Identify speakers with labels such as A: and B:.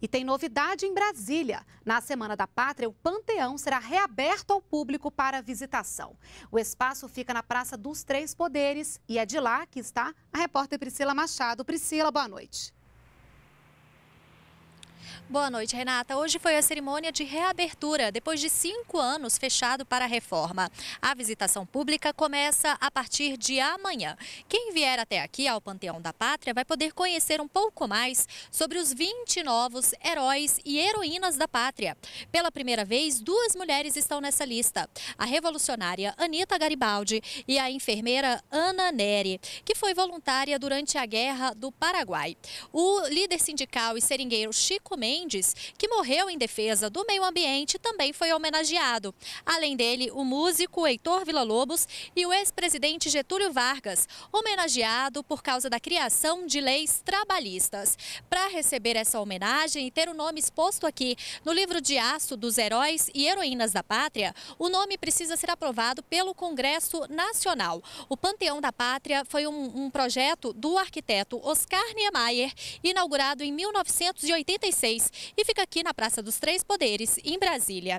A: E tem novidade em Brasília. Na Semana da Pátria, o Panteão será reaberto ao público para visitação. O espaço fica na Praça dos Três Poderes e é de lá que está a repórter Priscila Machado. Priscila, boa noite.
B: Boa noite, Renata. Hoje foi a cerimônia de reabertura, depois de cinco anos fechado para a reforma. A visitação pública começa a partir de amanhã. Quem vier até aqui, ao Panteão da Pátria, vai poder conhecer um pouco mais sobre os 20 novos heróis e heroínas da pátria. Pela primeira vez, duas mulheres estão nessa lista. A revolucionária Anita Garibaldi e a enfermeira Ana Neri, que foi voluntária durante a Guerra do Paraguai. O líder sindical e seringueiro Chico Mendes Mendes, que morreu em defesa do meio ambiente, também foi homenageado. Além dele, o músico Heitor Villa-Lobos e o ex-presidente Getúlio Vargas, homenageado por causa da criação de leis trabalhistas. Para receber essa homenagem e ter o nome exposto aqui no livro de aço dos heróis e heroínas da pátria, o nome precisa ser aprovado pelo Congresso Nacional. O Panteão da Pátria foi um, um projeto do arquiteto Oscar Niemeyer, inaugurado em 1986 e fica aqui na Praça dos Três Poderes, em Brasília.